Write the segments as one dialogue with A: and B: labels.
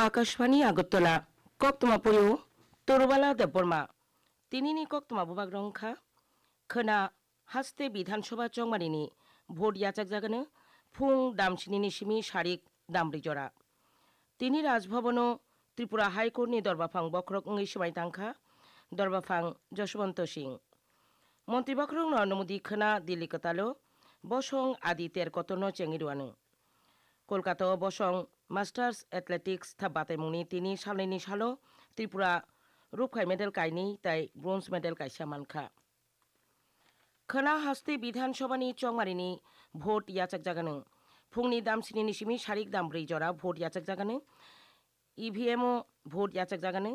A: আকাশবাণী আগরতলা কক্তমা পুয়ো তরুবালা দেববর্মা তিনি নি কক্তমা বুবাগ রংখা খোনা হাসতে বিধানসভা চংমারিনি ভোট ইয়াচাক জাগানো ফুং দামচিনি নিশিমি শারিক দামরি জরা তিনি রাজভবন ত্রিপুরা হাইকোর্টনি দরবাফাং বক্রক ঙ্গি সময় তাংখা দরবাফাং যশবন্ত সিং মন্ত্রী বক্রং নরনমুদি খনা দিল্লি কতালো বসং আদি তের কতন চেঙ্গিরুয়ানো কলকাতা বসং মাস্টার্স অ্যাথলেটিক্স মুনি তিনি সালনি সালো ত্রিপুরা রূপখাই মেডেল কাইনি তাই ব্রোঞ্জ মেডেল কাইসা মানখা খনা হাস্তে বিধানসভানি চংমারিনি ভোট ইয়াচাক জাগানো ফুংনি দাম দামসিনি নিশিমি শারিক দাম দামব্রি জরা ভোট ইয়াচাক জাগানো ইভিএমও ভোট ইয়াচাক জাগানো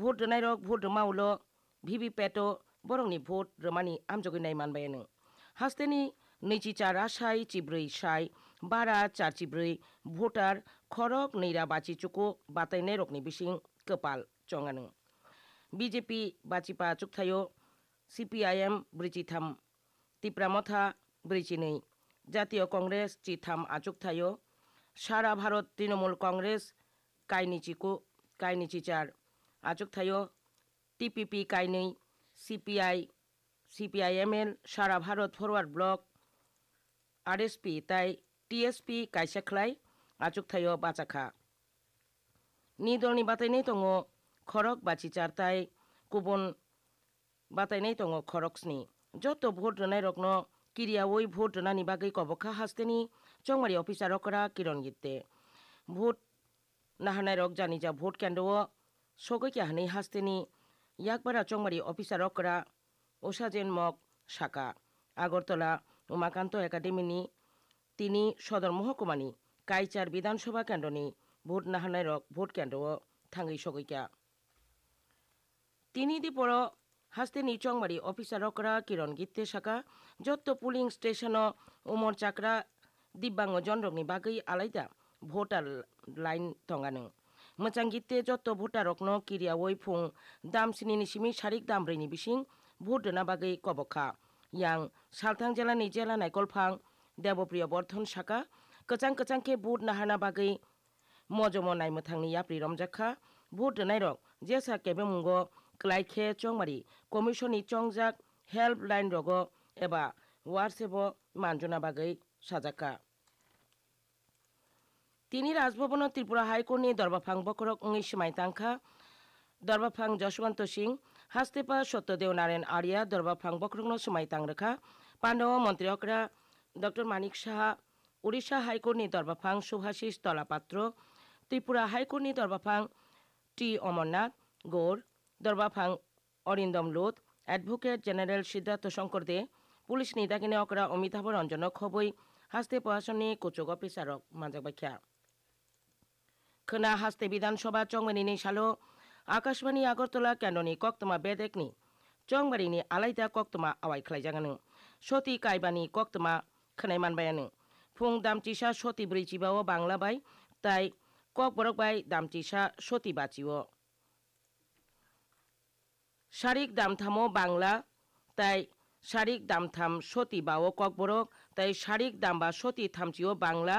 A: ভোট রনাই রক ভোট রমাউল ভিভিপ্যাটও বরংনি ভোট রমানি আমজগিনাই মানবায়ানো হাস্তেনি নিচি চারা সাই चिब्रै সাই বারা চার चिब्रै ভোটার খরক নৈরা বাচি চুকু বাতাইনাই রকনি বিসিং কপাল চঙ্গানো বিজেপি বাচিপা চুকথায়ো সিপিআইএম ব্রিচিথাম তিপ্রামথা ব্রিচি ব্রিচিনৈ জাতীয় কংগ্রেস চিথাম আচুকথায়ো সারা Bharat Trinamool Congress কাইনিচিকু কাইনিচিচার আচুকথায়ো TPP কাইনি CPI CPIML সারা ভারত ফরওয়ার্ড ব্লক আরএসপি তাই টিএসপি কাইসাখলাই achuk thayo bacha নি দলনি dorni batai খরক বাচি চারতাই কুবন বাতাই নেই তঙ খড়কসনি যত ভোট রনাই রকন কিরিয়া ওই ভোট রনানি বাকে কবখা হাসতেনি চংমারি অফিসার করা কিরণ গিতে ভোট নাহানাই রক জানি যা ভোট কেন্দ্র সগৈকে হানি হাসতেনি ইয়াকবারা চংমারি অফিসার করা ওসাজেন মক শাখা আগরতলা উমাকান্ত একাডেমিনি তিনি সদর মহকুমানী কাইচার বিধানসভা কেন্দ্রনি ভোট নাহানের ভোট কেন্দ্র থাঙ্গি সগৈকা তিনি দিপর হাস্তে নি অফিসার অফিসারকরা কিরণ গীতে শাখা যত পুলিং স্টেশন উমর চাকরা দিব্যাঙ্গ জনরগ্নি বাকি আলাইতা ভোটার লাইন টঙ্গানো গীতে যত ভোটার রকন কিরিয়া ওই ওইফুং দামসিনি নিসিমি সারিক দামব্রৈনি বিসিং ভোট না বাকি কবখা ইয়াং সালথাং জেলা নি জেলা নাইকলফাং দেবপ্রিয় বর্ধন শাখা kachang kachang ke boot na hana bagai mojomo nai muthang ni yapri romjakha boot nai rok jesa kebe mungo klai khe chongmari commission ni chongjak helpline rogo eba whatsapp manjona bagai sajaka তিনি রাজভবন ত্রিপুরা হাইকোর্টে দর্বাফাং বকরক উনিশ মাই তাংখা দর্বাফাং যশবন্ত সিং হাস্তেপা সত্যদেও নারায়ণ আরিয়া দর্বাফাং বকরক সুমাই তাং রেখা পাণ্ডব মন্ত্রী অকরা ডক্টর মানিক সাহা ওড়িশা হাইকোর্টনি তর্বাফাং শুভাশিস তলাপাত্র ত্রিপুরা হাইকোর্টনি তর্বাফাং টি অমরনাথ গৌর দরবাফাং Arindam Lodh advocate general Siddhartha Shankar Dey police নিদাকিনে অকরা অমিতাভ রঞ্জন খবই হাস্তে প্রশাসনী কোচক অফিসারক মাজাবাখ্যা খনা হাস্তে বিধানসভা চংমানিনি সালো আকাশবাণী আগরতলা ক্যানোনি কক্তমা বেদেকনি চংবাড়িনি আলাইতা কক্তমা আওয়াই খালাই জাগানো সতী কাইবানি কক্তমা খনাই মানবায়ানো ফুং দামচিসা সতী ব্রীচিবাও বাংলা বাই তাই কক বরক বাই দামচিসা সতী বাচিও শারিক দামথামও বাংলা তাই শারিক দামথাম সতী বাও কক বরক তাই শারিক দামবা সতী থামচিও বাংলা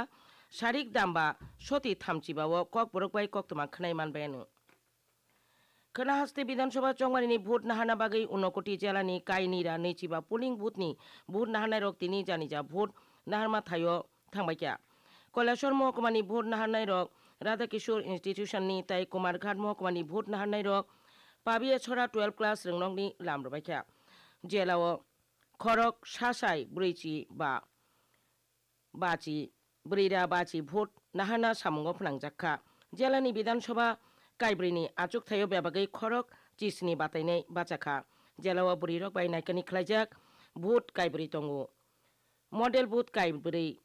A: শারিক দামবা সতি থামচিবাও কক বরক বাই কক তোমা খাই মানবায়ানো খোলা হাসতে বিধানসভা চংমারিনি ভোট নাহানা বাগৈ উনকোটি জেলানি কাইনিরা নেচিবা পোলিং বুথনি ভোট নাহানায় রক্তিনি জানি জানিজা ভোট নাহার মাথায় থামাইয়া কৈলাসর মহকুমানি ভোট নাহার নাই রক রাধাকিশোর ইনস্টিটিউশননি তাই কুমারঘাট মহকুমানি ভোট নাহার নাই রক পাবিয়া ছড়া টুয়েলভ ক্লাস রংরংনি লামরবাইখা জেলাও খরক সাসাই ব্রৈচি বা বাচি ব্রীরা বাচি ভোট নাহানা সামুঙ্গ ফনাংজাক্ষা জেলানি বিধানসভা কাইব্রিনি আচুক থাইও ব্যাবাগৈ খরক চিসনি বাতাইনাই বাচাখা জেলাও বুড়ি রক বাই খাইজাক ভোট কাইব্রী টঙ্গু model boot kai bri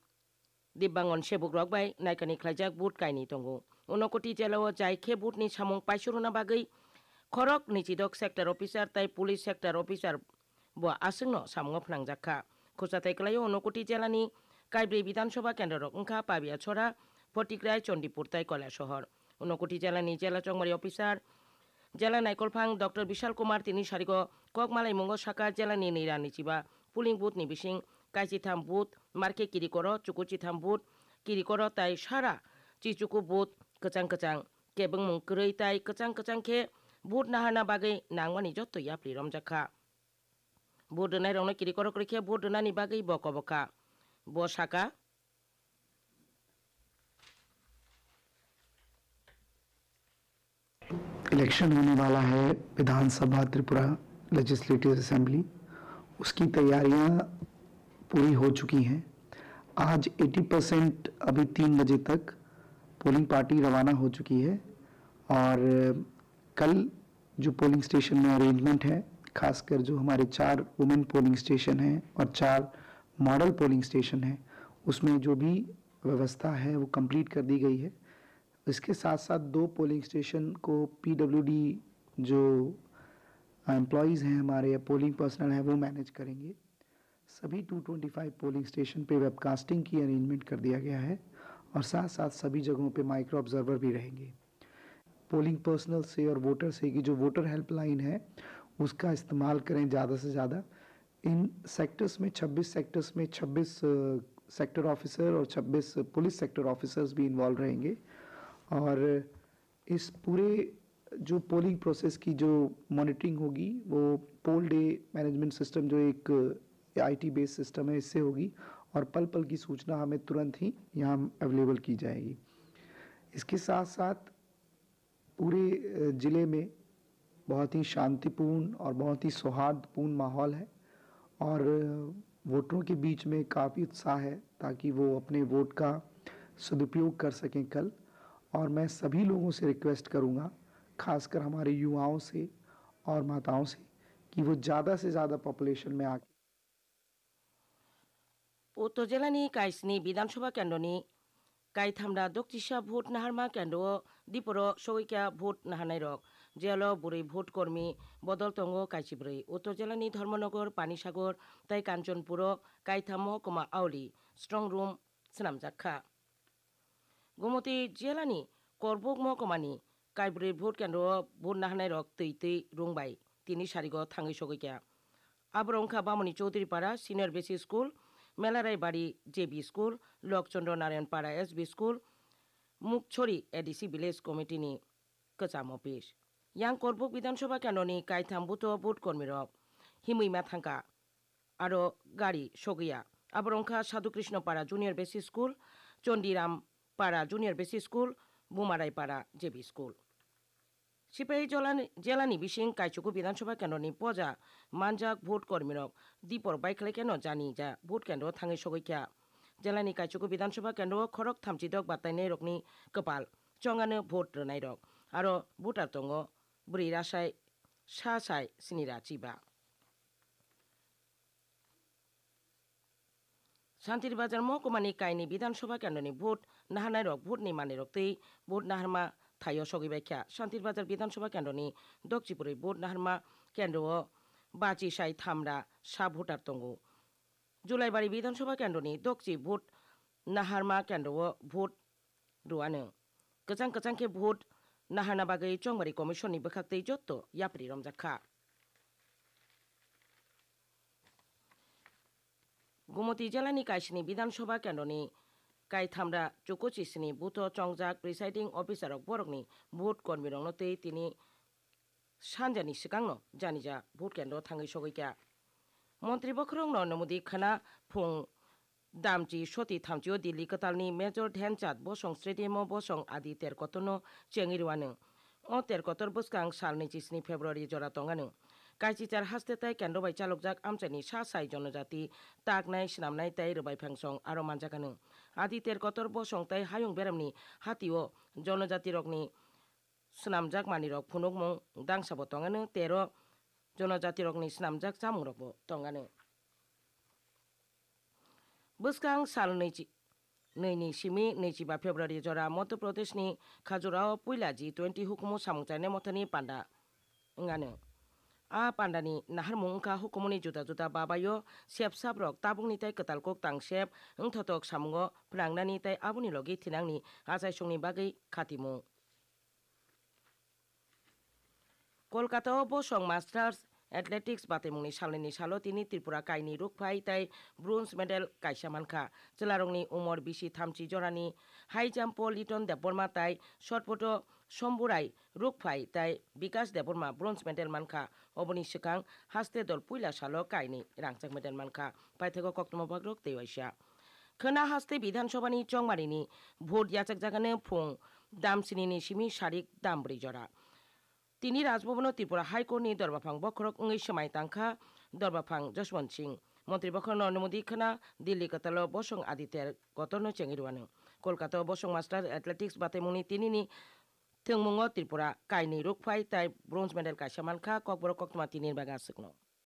A: dibangon sebuk rok bai naikani khlaijak boot kai ni tongo unokoti jelawo jai khe boot ni samong paisuru bagai khorok nichidok sector officer tai police sector officer bo asung no samngo phnangjakha খোসাতাই কলাইও অনুকুটি জেলানি কাইব্রি বিধানসভা কেন্দ্র ওংখা পাবিয়া ছড়া ফটিকরায় চণ্ডীপুর তাই কলা শহর অনুকুটি জেলানি জেলা চংমারি অফিসার জেলা নাইকলফাং ডক্টর বিশাল কুমার তিনি সারিগ ককমালাই মঙ্গ শাখা জেলানি নিরা নিচিবা পুলিং বুথ নিবিসিং কাইচিথাম বুথ মার্কে কিরিকর চুকু চিথাম বুথ কিরিকর তাই সারা চিচুকু বুথ কচাং কচাং কেবং মুংকরই তাই কচাং কচাং খে বুট নাহানা বাগে নাংমানি যত ইয়াপ্লি রমজাখা বুট ডনাই রমন কিরিকর করিখে বুট ডনানি বাগে বক বকা বসাকা
B: इलेक्शन होने वाला है विधानसभा त्रिपुरा लेजिस्लेटिव असेंबली उसकी तैयारियां पूरी हो चुकी हैं आज 80 परसेंट अभी तीन बजे तक पोलिंग पार्टी रवाना हो चुकी है और कल जो पोलिंग स्टेशन में अरेंजमेंट है खासकर जो हमारे चार वुमेन पोलिंग स्टेशन हैं और चार मॉडल पोलिंग स्टेशन हैं उसमें जो भी व्यवस्था है वो कंप्लीट कर दी गई है इसके साथ साथ दो पोलिंग स्टेशन को पीडब्ल्यूडी जो एम्प्लॉयज़ हैं हमारे या पोलिंग पर्सनल हैं वो मैनेज करेंगे सभी 225 पोलिंग स्टेशन पे वेबकास्टिंग की अरेंजमेंट कर दिया गया है और साथ साथ सभी जगहों पे माइक्रो ऑब्जर्वर भी रहेंगे पोलिंग पर्सनल से और वोटर से की जो वोटर हेल्पलाइन है उसका इस्तेमाल करें ज़्यादा से ज़्यादा इन सेक्टर्स में 26 सेक्टर्स में 26 सेक्टर ऑफिसर और 26 पुलिस सेक्टर ऑफिसर्स भी इन्वॉल्व रहेंगे और इस पूरे जो पोलिंग प्रोसेस की जो मॉनिटरिंग होगी वो पोल डे मैनेजमेंट सिस्टम जो एक ये आईटी बेस्ड सिस्टम है इससे होगी और पल पल की सूचना हमें तुरंत ही यहाँ अवेलेबल की जाएगी इसके साथ साथ पूरे ज़िले में बहुत ही शांतिपूर्ण और बहुत ही सौहार्दपूर्ण माहौल है और वोटरों के बीच में काफ़ी उत्साह है ताकि वो अपने वोट का सदुपयोग कर सकें कल और मैं सभी लोगों से रिक्वेस्ट करूंगा खासकर हमारे युवाओं से और माताओं से कि वो ज़्यादा से ज़्यादा पॉपुलेशन में आके
A: উত্তর জেলা 오또젤라니 가이스니 비담쇼바 캔도니 কাই থামরা দক্ষিষা ভোট নাহারমা কেন্দ্র দ্বীপর সৈকা ভোট নাহানাই রক জেল বুড়ি ভোট কর্মী বদল তঙ্গ কাইচিব্রই উত্তরজেলানি ধর্মনগর পানিসাগর তাই কাঞ্চনপুর কাইথাম কমা আউলি স্ট্রং রুম স্নামজাক্ষা গুমতি জেলানি করবক মহকুমানি কাইব্রই ভোট কেন্দ্র ভোট নাহানাই রক তৈ তৈ রুংবাই তিনি সারিগ থাঙ্গি সগৈকা আবরংখা বামনি চৌধুরীপাড়া সিনিয়র বেসি স্কুল মেলারাই বাড়ি JB school Lokchandra Narayan Para S B school Mukhchhari ADC village committee নি কচাম অফিস ইয়াং করবুক বিধানসভা কেন নি কাইথাম্বুত বুট কর্মীর হিমুইমা থাঙ্কা আরও গাড়ি সগিয়া আবরংখা সাধুকৃষ্ণ পাড়া জুনিয়র বেসি স্কুল চণ্ডীরাম পাড়া জুনিয়র বেসি স্কুল বুমারাই পাড়া জেবি স্কুল সিপাহী জেলা জেলা নিবিশিং কাইচুকু বিধানসভা কেন্দ্রনি পজা মানজাক ভোট কর্মীর দীপর বাইকলে কেন জানি যা ভোট কেন্দ্র থাঙে সগৈখ্যা জেলানি কাইচুকু বিধানসভা কেন্দ্র খরক থামচিদক বাতাইনাই রকনি কপাল চঙ্গানো ভোট রনাই রক আর ভোটার তঙ্গ বুড়ি রাশায় সা সাই সিনিরা চিবা শান্তির বাজার মহকুমানি কাইনি বিধানসভা কেন্দ্রনি ভোট নাহানাই রক ভোট নিমানি রক্তেই ভোট নাহারমা থাইও সগি ব্যাখ্যা শান্তির বাজার বিধানসভা কেন্দ্রনি দকচিপুরের বোট নাহারমা কেন্দ্র বাচি সাই থামরা সা ভোটার তঙ্গু জুলাইবাড়ি বিধানসভা কেন্দ্রনি দকচি ভোট নাহারমা কেন্দ্র ভোট রুয়ানো কচাং কচাংকে ভোট নাহারনা বাগে চংবাড়ি কমিশননি বেখাক্তে যত ইয়াপরি রমজাক্ষা গুমতি জেলানি কাইসিনি বিধানসভা কেন্দ্রনি kai thamra chukuchi বুথ চংজাক chongjak officer officer ok borokni vote kormi rongno tei tini sanjani sikangno janija vote kendro thangi sogikya মন্ত্রী বখরং নরেন্দ্র খানা ফুং দামচি সতি থামচিও দিল্লি কতালনি মেজর ধ্যানচাঁদ বসং স্টেডিয়াম বসং আদি তেরকতনো চেঙ্গিরওয়ানো ও তেরকতর বসকাং সালনি চিসনি ফেব্রুয়ারি জরা তঙ্গানো কাইচিচার হাসতে তাই কেন্দ্র বাই চালকজাক আমচাইনি সা সাই জনজাতি তাক নাই সিনামনাই তাই রবাই ফ্যাংসং আরো মানজাকানো 아디 거터보 성타이 하용 베람니 하티오 전어자티럭니 스남작 마니럭 분옥몽 당사보 동안은 때로 전어자티럭니 스남작 자무럭보 동안은 বসকাং সাল নৈচি নৈনি সিমি নৈচিবা ফেব্রুয়ারি জরা মধ্যপ্রদেশনি খাজুরাও পৈলাজি टुवेन्टी हुकुमु सामुचाइने मथनि पान्दा ngaनो a pandani nahar mongka hukumuni juta juta babayo siap sabrok tabung nitai ketal kok tang siap ng thotok samgo prangnani tai abuni logi tinangni ajai sungni bagai khatimu Kolkata ও বসং মাস্টার্স অ্যাথলেটিক্স বাতেমুনি সালেনি সালো তিনি ত্রিপুরা কাইনি রুকফাই তাই ব্রোঞ্জ মেডেল কাইসামানখা জেলারংনি উমর বিশি থামচি জরানি হাই জাম্প লিটন দেববর্মা তাই শটপট সম্বুরাই রুকফাই তাই বিকাশ দেবর্মা ব্রোঞ্জ মেডেল মানখা অবনী সিকাং হাস্তে দল পুইলা সালো কাইনি রাংচাক মেডেল মানখা পাইথেক কক্তম ভাগ্রক তেওয়াইসা খোনা হাস্তে বিধানসভানি চংমারিনি ভোট যাচাক জাগানে ফুং দামসিনিনি সিমি শারিক দামব্রি জরা তিনি রাজভবন ত্রিপুরা হাইকোর্টনি দরবাফাং বখরক উঙি সময় তাংখা দরবাফাং যশবন্ত সিং মন্ত্রী বখর নরেন্দ্র মোদী খানা দিল্লি কতাল বসং আদিত্যের গতর্ন চেঙ্গিরওয়ানো কলকাতা বসং মাস্টার অ্যাথলেটিক্স বাতেমুনি তিনি থিংমুঙ্গ ত্রিপুরা কাইনি রুকফাই তাই ব্রোঞ্জ মেডেল কাই শ্যামাল খা ককবর ককমা তিনের বাগা আসুকনো